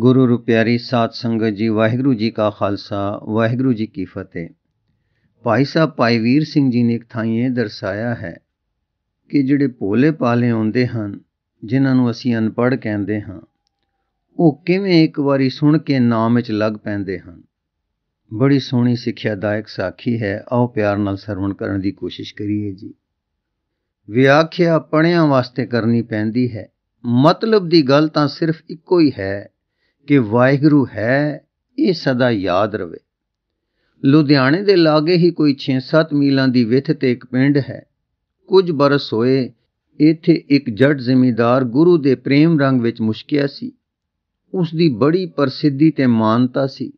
ਗੁਰੂ ਰੁਪਿਆਰੀ ਸਾਧ ਸੰਗਤ ਜੀ ਵਾਹਿਗੁਰੂ ਜੀ ਕਾ ਖਾਲਸਾ ਵਾਹਿਗੁਰੂ ਜੀ ਕੀ ਫਤਿਹ ਭਾਈ ਸਾਹਿਬ ਭਾਈ ਵੀਰ ਸਿੰਘ ਜੀ ਨੇ ਇੱਕ ਥਾਂ ਇਹ ਦਰਸਾਇਆ ਹੈ ਕਿ ਜਿਹੜੇ ਭੋਲੇ ਪਾਲੇ ਹੁੰਦੇ ਹਨ ਜਿਨ੍ਹਾਂ ਨੂੰ ਅਸੀਂ ਅਨਪੜ੍ਹ ਕਹਿੰਦੇ ਹਾਂ ਉਹ ਕਿਵੇਂ ਇੱਕ ਵਾਰੀ ਸੁਣ ਕੇ ਨਾਮ ਵਿੱਚ ਲੱਗ ਪੈਂਦੇ ਹਨ ਬੜੀ ਸੋਹਣੀ ਸਿੱਖਿਆਦਾਇਕ ਸਾਖੀ ਹੈ ਆਓ ਪਿਆਰ ਨਾਲ ਸਰਵਣ ਕਰਨ ਦੀ ਕੋਸ਼ਿਸ਼ ਕਰੀਏ ਜੀ ਵਿਆਖਿਆ ਪੜਿਆਂ ਵਾਸਤੇ ਕਰਨੀ ਪੈਂਦੀ ਹੈ ਮਤਲਬ ਦੀ ਗੱਲ ਤਾਂ ਸਿਰਫ ਇੱਕੋ ਹੀ ਹੈ ਕਿ ਵਾਹਿਗੁਰੂ ਹੈ ਇਹ ਸਦਾ ਯਾਦ ਰਵੇ ਲੁਧਿਆਣੇ ਦੇ ਲਾਗੇ ਹੀ ਕੋਈ 6-7 ਮੀਲਾਂ ਦੀ ਵਿੱਥ ਤੇ ਇੱਕ ਪਿੰਡ ਹੈ ਕੁਝ ਬਰਸ ਹੋਏ ਇੱਥੇ ਇੱਕ ਜੱਟ ਜ਼ਿਮੀਂਦਾਰ ਗੁਰੂ ਦੇ ਪ੍ਰੇਮ ਰੰਗ ਵਿੱਚ ਮੁਸ਼ਕਿਆ ਸੀ ਉਸ ਦੀ ਬੜੀ ਪ੍ਰਸਿੱਧੀ ਤੇ ਮਾਨਤਾ ਸੀ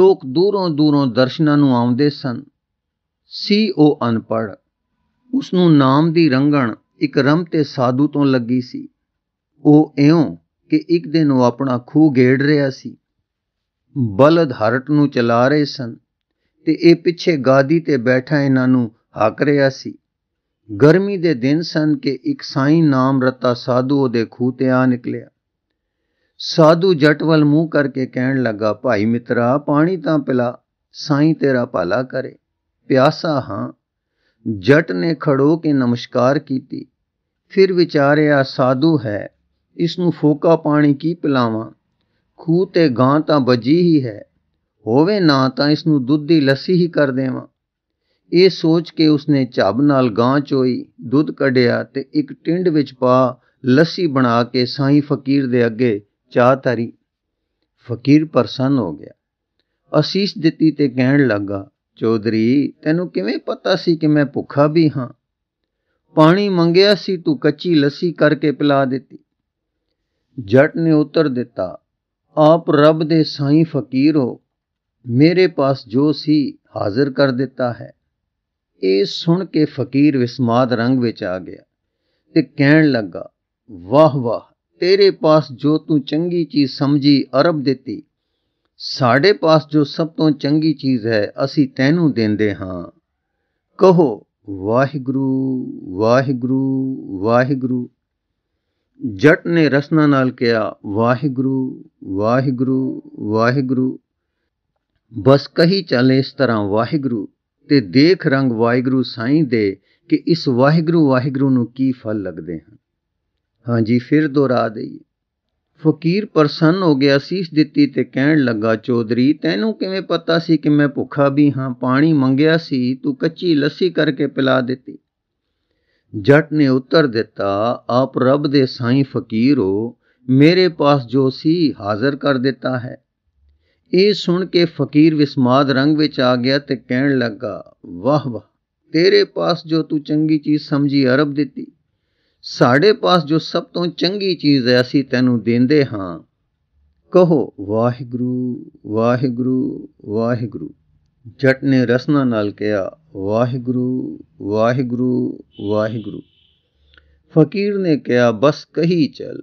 ਲੋਕ ਦੂਰੋਂ ਦੂਰੋਂ ਦਰਸ਼ਨਾਂ ਨੂੰ ਆਉਂਦੇ ਸਨ ਸੀ ਉਹ ਅਨਪੜ ਉਸ ਨੂੰ ਨਾਮ ਦੀ ਰੰਗਣ ਇੱਕ ਰਮ ਤੇ ਸਾਧੂ ਤੋਂ ਲੱਗੀ ਸੀ ਉਹ ਐਉਂ ਕਿ ਇੱਕ ਦਿਨ ਉਹ ਆਪਣਾ ਖੂਹ ਗੇੜ ਰਿਹਾ ਸੀ ਬਲਦ ਹਰਟ ਨੂੰ ਚਲਾ ਰਹੇ ਸਨ ਤੇ ਇਹ ਪਿੱਛੇ ਗਾਦੀ ਤੇ ਬੈਠਾ ਇਹਨਾਂ ਨੂੰ ਹੱਕ ਰਿਹਾ ਸੀ ਗਰਮੀ ਦੇ ਦਿਨ ਸਨ ਕਿ ਇੱਕ ਸਾਈਂ ਨਾਮ ਰਤਾ ਸਾਧੂ ਉਹਦੇ ਖੂਹ ਤੇ ਆ ਨਿਕਲਿਆ ਸਾਧੂ ਜਟਵਲ ਮੂੰਹ ਕਰਕੇ ਕਹਿਣ ਲੱਗਾ ਭਾਈ ਮਿੱਤਰਾ ਪਾਣੀ ਤਾਂ ਪਿਲਾ ਸਾਈਂ ਤੇਰਾ ਭਾਲਾ ਕਰੇ ਪਿਆਸਾ ਹਾਂ ਜਟ ਨੇ ਖੜੋ ਕੇ ਨਮਸਕਾਰ ਕੀਤੀ ਫਿਰ ਵਿਚਾਰਿਆ ਸਾਧੂ ਹੈ ਇਸ ਨੂੰ ਫੋਕਾ ਪਾਣੀ ਕੀ ਪਿਲਾਵਾਂ ਖੂ ਤੇ ਗਾਂ ਤਾਂ ਬਜੀ ਹੀ ਹੈ ਹੋਵੇ ਨਾ ਤਾਂ ਇਸ ਨੂੰ ਦੁੱਧ ਦੀ ਲੱਸੀ ਹੀ ਕਰ ਦੇਵਾਂ ਇਹ ਸੋਚ ਕੇ ਉਸਨੇ ਝੱਬ ਨਾਲ ਗਾਂ ਚੋਈ ਦੁੱਧ ਕੱਢਿਆ ਤੇ ਇੱਕ ਟਿੰਡ ਵਿੱਚ ਪਾ ਲੱਸੀ ਬਣਾ ਕੇ ਸਾਈਂ ਫਕੀਰ ਦੇ ਅੱਗੇ ਚਾਹ ਧਰੀ ਫਕੀਰ ਪਰਸਨ ਹੋ ਗਿਆ ਅਸੀਸ ਦਿੱਤੀ ਤੇ ਕਹਿਣ ਲੱਗਾ ਚੌਧਰੀ ਤੈਨੂੰ ਕਿਵੇਂ ਪਤਾ ਸੀ ਕਿ ਮੈਂ ਭੁੱਖਾ ਵੀ ਹਾਂ ਪਾਣੀ ਮੰਗਿਆ ਸੀ ਤੂੰ ਕੱਚੀ ਲੱਸੀ ਕਰਕੇ ਪਿਲਾ ਦਿੱਤੀ ਜੱਟ ਨੇ ਉੱਤਰ ਦਿੱਤਾ ਆਪ ਰੱਬ ਦੇ ਸਾਈਂ ਫਕੀਰ ਹੋ ਮੇਰੇ ਪਾਸ ਜੋ ਸੀ ਹਾਜ਼ਰ ਕਰ ਦਿੱਤਾ ਹੈ ਇਹ ਸੁਣ ਕੇ ਫਕੀਰ ਵਿਸਮਾਦ ਰੰਗ ਵਿੱਚ ਆ ਗਿਆ ਤੇ ਕਹਿਣ ਲੱਗਾ ਵਾਹ ਵਾਹ ਤੇਰੇ ਪਾਸ ਜੋ ਤੂੰ ਚੰਗੀ ਚੀਜ਼ ਸਮਝੀ ਅਰਬ ਦਿੱਤੀ ਸਾਡੇ ਪਾਸ ਜੋ ਸਭ ਤੋਂ ਚੰਗੀ ਚੀਜ਼ ਹੈ ਅਸੀਂ ਤੈਨੂੰ ਦਿੰਦੇ ਹਾਂ ਕਹੋ ਵਾਹਿਗੁਰੂ ਵਾਹਿਗੁਰੂ ਵਾਹਿਗੁਰੂ ਜਟ ਨੇ ਰਸਨਾ ਨਾਲ ਕਿਹਾ ਵਾਹਿਗੁਰੂ ਵਾਹਿਗੁਰੂ ਵਾਹਿਗੁਰੂ ਬਸ ਕਹੀ ਚੱਲੇ ਇਸ ਤਰ੍ਹਾਂ ਵਾਹਿਗੁਰੂ ਤੇ ਦੇਖ ਰੰਗ ਵਾਹਿਗੁਰੂ ਸਾਈਂ ਦੇ ਕਿ ਇਸ ਵਾਹਿਗੁਰੂ ਵਾਹਿਗੁਰੂ ਨੂੰ ਕੀ ਫਲ ਲੱਗਦੇ ਹਨ ਹਾਂਜੀ ਫਿਰ ਦੁਹਰਾ ਦਈਏ ਫਕੀਰ ਪ੍ਰਸੰਨ ਹੋ ਗਿਆ ਅਸੀਸ ਦਿੱਤੀ ਤੇ ਕਹਿਣ ਲੱਗਾ ਚੌਧਰੀ ਤੈਨੂੰ ਕਿਵੇਂ ਪਤਾ ਸੀ ਕਿ ਮੈਂ ਭੁੱਖਾ ਵੀ ਹਾਂ ਪਾਣੀ ਮੰਗਿਆ ਸੀ ਤੂੰ ਕੱਚੀ ਲੱਸੀ ਕਰਕੇ ਪਿਲਾ ਦਿੱਤੀ ਜੱਟ ਨੇ ਉੱਤਰ ਦਿੱਤਾ ਆਪ ਰੱਬ ਦੇ ਸਾਈਂ ਫਕੀਰ ਹੋ ਮੇਰੇ ਪਾਸ ਜੋ ਸੀ ਹਾਜ਼ਰ ਕਰ ਦਿੱਤਾ ਹੈ ਇਹ ਸੁਣ ਕੇ ਫਕੀਰ ਵਿਸਮਾਦ ਰੰਗ ਵਿੱਚ ਆ ਗਿਆ ਤੇ ਕਹਿਣ ਲੱਗਾ ਵਾਹ ਵਾਹ ਤੇਰੇ ਪਾਸ ਜੋ ਤੂੰ ਚੰਗੀ ਚੀਜ਼ ਸਮਝੀ ਅਰਬ ਦਿੱਤੀ ਸਾਡੇ ਪਾਸ ਜੋ ਸਭ ਤੋਂ ਚੰਗੀ ਚੀਜ਼ ਹੈ ਅਸੀਂ ਤੈਨੂੰ ਦਿੰਦੇ ਹਾਂ ਕਹੋ ਵਾਹਿਗੁਰੂ ਵਾਹਿਗੁਰੂ ਵਾਹਿਗੁਰੂ ਜੱਟ ਨੇ ਰਸਨਾ ਨਾਲ ਕਿਹਾ ਵਾਹਿਗੁਰੂ ਵਾਹਿਗੁਰੂ ਵਾਹਿਗੁਰੂ ਫਕੀਰ ਨੇ ਕਿਹਾ ਬਸ ਕਹੀ ਚਲ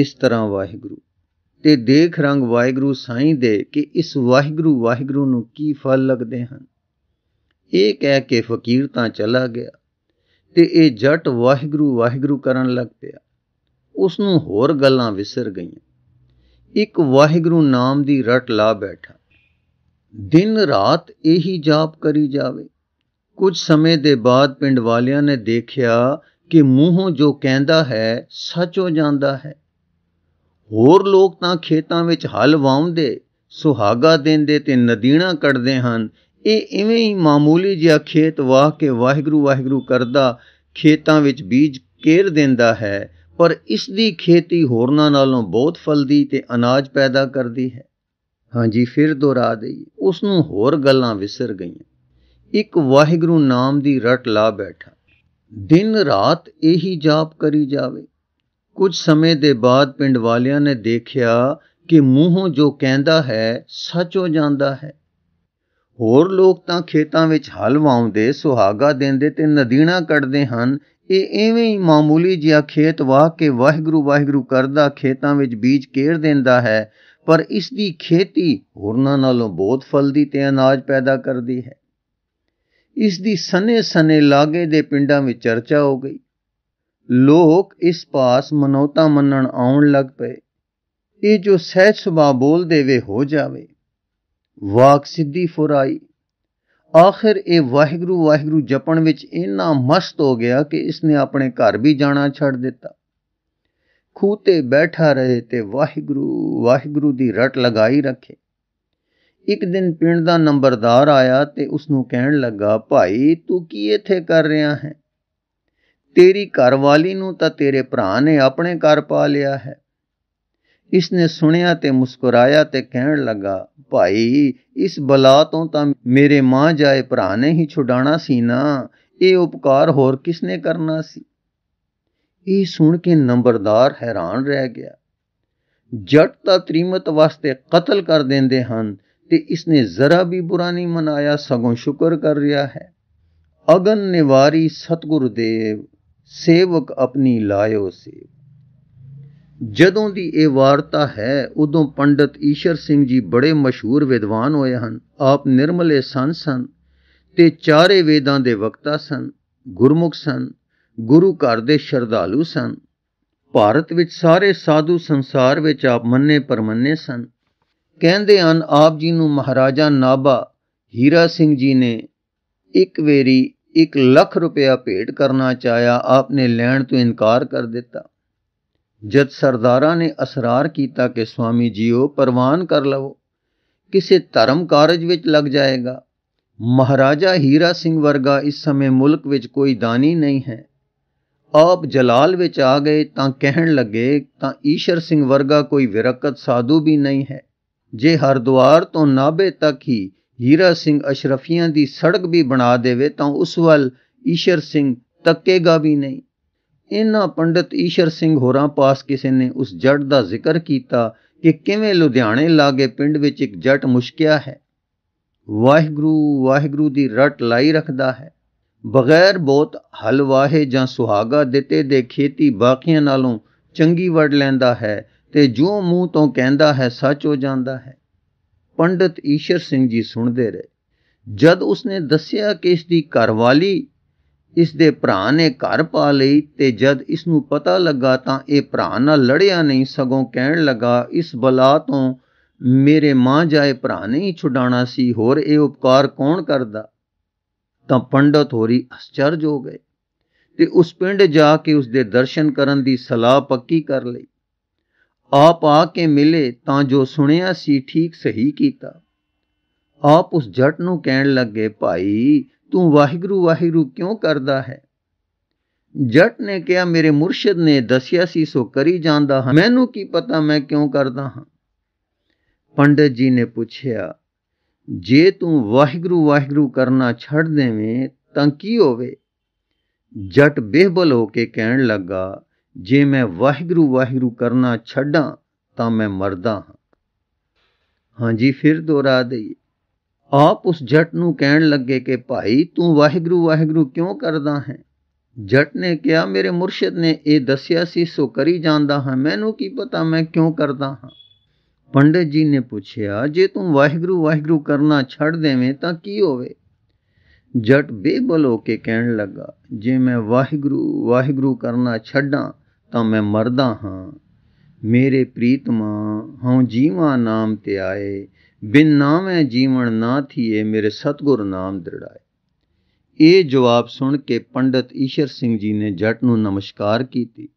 ਇਸ ਤਰ੍ਹਾਂ ਵਾਹਿਗੁਰੂ ਤੇ ਦੇਖ ਰੰਗ ਵਾਹਿਗੁਰੂ ਸਾਈਂ ਦੇ ਕਿ ਇਸ ਵਾਹਿਗੁਰੂ ਵਾਹਿਗੁਰੂ ਨੂੰ ਕੀ ਫਲ ਲੱਗਦੇ ਹਨ ਇਹ ਕਹਿ ਕੇ ਫਕੀਰ ਤਾਂ ਚਲਾ ਗਿਆ ਤੇ ਇਹ ਜੱਟ ਵਾਹਿਗੁਰੂ ਵਾਹਿਗੁਰੂ ਕਰਨ ਲੱਗ ਪਿਆ ਉਸ ਨੂੰ ਹੋਰ ਗੱਲਾਂ ਵਿਸਰ ਗਈਆਂ ਇੱਕ ਵਾਹਿਗੁਰੂ ਨਾਮ ਦੀ ਰਟ ਲਾ ਬੈਠਾ ਦਿਨ ਰਾਤ ਇਹੀ ਜਾਪ ਕਰੀ ਜਾਵੇ ਕੁਝ ਸਮੇਂ ਦੇ ਬਾਅਦ ਪਿੰਡ ਵਾਲਿਆਂ ਨੇ ਦੇਖਿਆ ਕਿ ਮੂੰਹੋਂ ਜੋ ਕਹਿੰਦਾ ਹੈ ਸੱਚ ਹੋ ਜਾਂਦਾ ਹੈ ਹੋਰ ਲੋਕ ਤਾਂ ਖੇਤਾਂ ਵਿੱਚ ਹਲ ਵਾਉਂਦੇ ਸੁਹਾਗਾ ਦਿੰਦੇ ਤੇ ਨਦੀਨਾ ਕੱਢਦੇ ਹਨ ਇਹ ਇਵੇਂ ਹੀ ਮਾਮੂਲੀ ਜਿਹਾ ਖੇਤ ਵਾਹ ਕੇ ਵਾਹਿਗੁਰੂ ਵਾਹਿਗੁਰੂ ਕਰਦਾ ਖੇਤਾਂ ਵਿੱਚ ਬੀਜ ਕੇਰ ਦਿੰਦਾ ਹੈ ਪਰ ਇਸ ਦੀ ਖੇਤੀ ਹੋਰਨਾਂ ਨਾਲੋਂ ਬਹੁਤ ਫਲਦੀ ਤੇ ਅਨਾਜ ਪੈਦਾ ਕਰਦੀ ਹੈ ਹਾਂਜੀ ਫਿਰ ਦੁਹਰਾ ਦਈ ਉਸ ਨੂੰ ਹੋਰ ਗੱਲਾਂ ਵਿਸਰ ਗਈਆਂ ਇੱਕ ਵਾਹਿਗੁਰੂ ਨਾਮ ਦੀ ਰਟ ਲਾ ਬੈਠਾ ਦਿਨ ਰਾਤ ਇਹੀ ਜਾਪ ਕਰੀ ਜਾਵੇ ਕੁਝ ਸਮੇਂ ਦੇ ਬਾਅਦ ਪਿੰਡ ਵਾਲਿਆਂ ਨੇ ਦੇਖਿਆ ਕਿ ਮੂੰਹੋਂ ਜੋ ਕਹਿੰਦਾ ਹੈ ਸੱਚ ਹੋ ਜਾਂਦਾ ਹੈ ਹੋਰ ਲੋਕ ਤਾਂ ਖੇਤਾਂ ਵਿੱਚ ਹਲ ਵਾਉਂਦੇ ਸੁਹਾਗਾ ਦਿੰਦੇ ਤੇ ਨਦੀਨਾ ਕੱਢਦੇ ਹਨ ਇਹ ਐਵੇਂ ਹੀ ਮਾਮੂਲੀ ਜਿਹਾ ਖੇਤ ਵਾਹ ਕੇ ਵਾਹਿਗੁਰੂ ਵਾਹਿਗੁਰੂ ਕਰਦਾ ਖੇਤਾਂ ਵਿੱਚ ਬੀਜ ਕੇੜ ਦਿੰਦਾ ਹੈ ਪਰ ਇਸ ਦੀ ਖੇਤੀ ਹੋਰਨਾਂ ਨਾਲੋਂ ਬਹੁਤ ਫਲਦੀ ਤੇ ਅਨਾਜ ਪੈਦਾ ਕਰਦੀ ਹੈ ਇਸ ਦੀ ਸਨੇ-ਸਨੇ ਲਾਗੇ ਦੇ ਪਿੰਡਾਂ ਵਿੱਚ ਚਰਚਾ ਹੋ ਗਈ ਲੋਕ ਇਸ ਪਾਸ ਮਨੋਤਾ ਮੰਨਣ ਆਉਣ ਲੱਗ ਪਏ ਇਹ ਜੋ ਸਹਿਜ ਸੁਭਾ ਬੋਲ ਦੇਵੇ ਹੋ ਜਾਵੇ ਵਾਕ ਸਿੱਧੀ ਫੁਰਾਈ ਆਖਿਰ ਇਹ ਵਾਹਿਗੁਰੂ ਵਾਹਿਗੁਰੂ ਜਪਣ ਵਿੱਚ ਇੰਨਾ ਮਸਤ ਹੋ ਗਿਆ ਕਿ ਇਸ ਨੇ ਆਪਣੇ ਘਰ ਵੀ ਜਾਣਾ ਛੱਡ ਦਿੱਤਾ ਖੂਹ ਤੇ ਬੈਠਾ ਰਹੇ ਤੇ ਵਾਹਿਗੁਰੂ ਵਾਹਿਗੁਰੂ ਦੀ ਰਟ ਲਗਾਈ ਰੱਖੇ ਇੱਕ ਦਿਨ ਪਿੰਡ ਦਾ ਨੰਬਰਦਾਰ ਆਇਆ ਤੇ ਉਸ ਨੂੰ ਕਹਿਣ ਲੱਗਾ ਭਾਈ ਤੂੰ ਕੀ ਇੱਥੇ ਕਰ ਰਿਹਾ ਹੈ ਤੇਰੀ ਘਰਵਾਲੀ ਨੂੰ ਤਾਂ ਤੇਰੇ ਭਰਾ ਨੇ ਆਪਣੇ ਘਰ ਪਾ ਲਿਆ ਹੈ ਇਸ ਨੇ ਸੁਣਿਆ ਤੇ ਮੁਸਕਰਾਇਆ ਤੇ ਕਹਿਣ ਲੱਗਾ ਭਾਈ ਇਸ ਬਲਾ ਤੋਂ ਤਾਂ ਮੇਰੇ ਮਾਂ ਜਾਏ ਭਰਾ ਨੇ ਹੀ ਛੁਡਾਣਾ ਸੀ ਨਾ ਇਹ ਉਪਕਾਰ ਹੋਰ ਕਿਸ ਨੇ ਕਰਨਾ ਸੀ ਇਹ ਸੁਣ ਕੇ ਨੰਬਰਦਾਰ ਹੈਰਾਨ ਰਹਿ ਗਿਆ ਜੱਟ ਤਾਂ ਤ੍ਰੀਮਤ ਵਾਸਤੇ ਕਤਲ ਕਰ ਦਿੰਦੇ ਹਨ ਤੇ ਇਸਨੇ ਜ਼ਰਾ ਵੀ ਬੁਰਾ ਨਹੀਂ ਮਨਾਇਆ ਸਗੋਂ ਸ਼ੁਕਰ ਕਰ ਰਿਹਾ ਹੈ ਅਗਨ ਨਿਵਾਰੀ ਸਤਗੁਰ ਦੇਵ ਸੇਵਕ ਆਪਣੀ ਲਾਇਓ ਸੇਵ ਜਦੋਂ ਦੀ ਇਹ ਵਾਰਤਾ ਹੈ ਉਦੋਂ ਪੰਡਤ ਈਸ਼ਰ ਸਿੰਘ ਜੀ ਬੜੇ ਮਸ਼ਹੂਰ ਵਿਦਵਾਨ ਹੋਏ ਹਨ ਆਪ ਨਿਰਮਲੇ ਸੰਸਨ ਤੇ ਚਾਰੇ ਵੇਦਾਂ ਦੇ ਵਕਤਾ ਸਨ ਗੁਰਮੁਖ ਸਨ ਗੁਰੂ ਘਰ ਦੇ ਸ਼ਰਧਾਲੂ ਸਨ ਭਾਰਤ ਵਿੱਚ ਸਾਰੇ ਸਾਧੂ ਸੰਸਾਰ ਵਿੱਚ ਆਪ ਮੰਨੇ ਪਰਮੰਨੇ ਸਨ ਕਹਿੰਦੇ ਹਨ ਆਪ ਜੀ ਨੂੰ ਮਹਾਰਾਜਾ ਨਾਬਾ ਹੀਰਾ ਸਿੰਘ ਜੀ ਨੇ ਇੱਕ ਵੇਰੀ 1 ਲੱਖ ਰੁਪਇਆ ਭੇਟ ਕਰਨਾ ਚਾਹਿਆ ਆਪਨੇ ਲੈਣ ਤੋਂ ਇਨਕਾਰ ਕਰ ਦਿੱਤਾ ਜਦ ਸਰਦਾਰਾਂ ਨੇ ਅਸਰਾਰ ਕੀਤਾ ਕਿ ਸਵਾਮੀ ਜੀਓ ਪ੍ਰਵਾਨ ਕਰ ਲਵੋ ਕਿਸੇ ਧਰਮ ਕਾਰਜ ਵਿੱਚ ਲੱਗ ਜਾਏਗਾ ਮਹਾਰਾਜਾ ਹੀਰਾ ਸਿੰਘ ਵਰਗਾ ਇਸ ਸਮੇਂ ਮੁਲਕ ਵਿੱਚ ਕੋਈ ਦਾਨੀ ਨਹੀਂ ਹੈ ਆਪ ਜਲਾਲ ਵਿੱਚ ਆ ਗਏ ਤਾਂ ਕਹਿਣ ਲੱਗੇ ਤਾਂ ਈਸ਼ਰ ਸਿੰਘ ਵਰਗਾ ਕੋਈ ਵਿਰਕਤ ਸਾਧੂ ਵੀ ਨਹੀਂ ਹੈ ਜੇ ਹਰਦੁਆਰ ਤੋਂ ਨਾਬੇ ਤੱਕ ਹੀ ਹੀਰਾ ਸਿੰਘ ਅਸ਼ਰਫੀਆਂ ਦੀ ਸੜਕ ਵੀ ਬਣਾ ਦੇਵੇ ਤਾਂ ਉਸ ਵੱਲ ਈਸ਼ਰ ਸਿੰਘ ਤੱਕੇਗਾ ਵੀ ਨਹੀਂ ਇਹਨਾਂ ਪੰਡਤ ਈਸ਼ਰ ਸਿੰਘ ਹੋਰਾਂ ਪਾਸ ਕਿਸੇ ਨੇ ਉਸ ਜੱਟ ਦਾ ਜ਼ਿਕਰ ਕੀਤਾ ਕਿ ਕਿਵੇਂ ਲੁਧਿਆਣੇ ਲਾਗੇ ਪਿੰਡ ਵਿੱਚ ਇੱਕ ਜੱਟ ਮੁਸ਼ਕਿਆ ਹੈ ਵਾਹਿਗੁਰੂ ਵਾਹਿਗੁਰੂ ਦੀ ਰਟ ਲਾਈ ਰੱਖਦਾ ਹੈ ਬਗੈਰ ਬਹੁਤ ਹਲਵਾਹੇ ਜਾਂ ਸੁਹਾਗਾ ਦਿੱਤੇ ਦੇ ਖੇਤੀ ਬਾਕੀਆਂ ਨਾਲੋਂ ਚੰਗੀ ਵੜ ਲੈਂਦਾ ਹੈ ਤੇ ਜੋ ਮੂੰਹ ਤੋਂ ਕਹਿੰਦਾ ਹੈ ਸੱਚ ਹੋ ਜਾਂਦਾ ਹੈ ਪੰਡਤ ਈਸ਼ਰ ਸਿੰਘ ਜੀ ਸੁਣਦੇ ਰਹੇ ਜਦ ਉਸਨੇ ਦੱਸਿਆ ਕਿ ਇਸ ਦੀ ਘਰਵਾਲੀ ਇਸ ਦੇ ਭਰਾ ਨੇ ਘਰ ਪਾ ਲਈ ਤੇ ਜਦ ਇਸ ਨੂੰ ਪਤਾ ਲੱਗਾ ਤਾਂ ਇਹ ਭਰਾ ਨਾਲ ਲੜਿਆ ਨਹੀਂ ਸਗੋਂ ਕਹਿਣ ਲੱਗਾ ਇਸ ਬਲਾ ਤੋਂ ਮੇਰੇ ਮਾਂ ਜਾਏ ਭਰਾ ਨਹੀਂ ਛੁਡਾਣਾ ਸੀ ਹੋਰ ਇਹ ਉਪਕਾਰ ਕੌਣ ਕਰਦਾ ਤਾਂ ਪੰਡਤ ਹੋਰੀ ਅਚਰਜ ਹੋ ਗਏ ਤੇ ਉਸ ਪਿੰਡ ਜਾ ਕੇ ਉਸ ਦੇ ਦਰਸ਼ਨ ਕਰਨ ਦੀ ਸਲਾਹ ਪੱਕੀ ਕਰ ਲਈ ਆਪ ਆ ਕੇ ਮਿਲੇ ਤਾਂ ਜੋ ਸੁਣਿਆ ਸੀ ਠੀਕ ਸਹੀ ਕੀਤਾ ਆਪ ਉਸ ਜੱਟ ਨੂੰ ਕਹਿਣ ਲੱਗੇ ਭਾਈ ਤੂੰ ਵਾਹਿਗੁਰੂ ਵਾਹਿਗੁਰੂ ਕਿਉਂ ਕਰਦਾ ਹੈ ਜੱਟ ਨੇ ਕਿਹਾ ਮੇਰੇ ਮੁਰਸ਼ਿਦ ਨੇ ਦੱਸਿਆ ਸੀ ਸੋ ਕਰੀ ਜਾਂਦਾ ਹਾਂ ਮੈਨੂੰ ਕੀ ਪਤਾ ਮੈਂ ਕਿਉਂ ਕਰਦਾ ਹਾਂ ਪੰਡਤ ਜੀ ਨੇ ਪੁੱਛਿਆ ਜੇ ਤੂੰ ਵਾਹਿਗੁਰੂ ਵਾਹਿਗੁਰੂ ਕਰਨਾ ਛੱਡ ਦੇਵੇਂ ਤਾਂ ਕੀ ਹੋਵੇ ਜੱਟ ਬੇਹਬਲ ਹੋ ਕੇ ਕਹਿਣ ਲੱਗਾ ਜੇ ਮੈਂ ਵਾਹਿਗੁਰੂ ਵਾਹਿਗੁਰੂ ਕਰਨਾ ਛੱਡਾਂ ਤਾਂ ਮੈਂ ਮਰਦਾ ਹਾਂ ਹਾਂਜੀ ਫਿਰ ਦੁਹਰਾ ਦਈ ਆਪ ਉਸ ਜੱਟ ਨੂੰ ਕਹਿਣ ਲੱਗੇ ਕਿ ਭਾਈ ਤੂੰ ਵਾਹਿਗੁਰੂ ਵਾਹਿਗੁਰੂ ਕਿਉਂ ਕਰਦਾ ਹੈ ਜੱਟ ਨੇ ਕਿਹਾ ਮੇਰੇ ਮੁਰਸ਼ਿਦ ਨੇ ਇਹ ਦੱਸਿਆ ਸੀ ਸੋ ਕਰੀ ਜਾਂਦਾ ਹਾਂ ਮੈਨੂੰ ਕੀ ਪਤਾ ਮੈਂ ਕਿਉਂ ਕਰਦਾ ਹਾਂ ਪੰਡਤ ਜੀ ਨੇ ਪੁੱਛਿਆ ਜੇ ਤੂੰ ਵਾਹਿਗੁਰੂ ਵਾਹਿਗੁਰੂ ਕਰਨਾ ਛੱਡ ਦੇਵੇਂ ਤਾਂ ਕੀ ਹੋਵੇ ਜਟ ਬੇਬਲ ਹੋ ਕੇ ਕਹਿਣ ਲੱਗਾ ਜੇ ਮੈਂ ਵਾਹਿਗੁਰੂ ਵਾਹਿਗੁਰੂ ਕਰਨਾ ਛੱਡਾਂ ਤਾਂ ਮੈਂ ਮਰਦਾ ਹਾਂ ਮੇਰੇ ਪ੍ਰੀਤਮਾ ਹਉ ਜੀਵਾ ਨਾਮ ਤੇ ਆਏ ਬਿਨ ਨਾਮੇ ਜੀਵਨ ਨਾ ਥੀਏ ਮੇਰੇ ਸਤਗੁਰ ਨਾਮ ਦਿੜਾਏ ਇਹ ਜਵਾਬ ਸੁਣ ਕੇ ਪੰਡਤ ਈਸ਼ਰ ਸਿੰਘ ਜੀ ਨੇ ਜੱਟ ਨੂੰ ਨਮਸਕਾਰ ਕੀਤੀ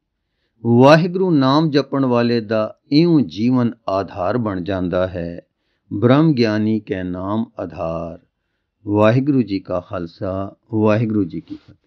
ਵਾਹਿਗੁਰੂ ਨਾਮ ਜਪਣ ਵਾਲੇ ਦਾ ਇਉਂ ਜੀਵਨ ਆਧਾਰ ਬਣ ਜਾਂਦਾ ਹੈ ਬ੍ਰਹਮ ਗਿਆਨੀ ਕੈ ਨਾਮ ਆਧਾਰ ਵਾਹਿਗੁਰੂ ਜੀ ਕਾ ਖਾਲਸਾ ਵਾਹਿਗੁਰੂ ਜੀ ਕੀ ਫਤਿਹ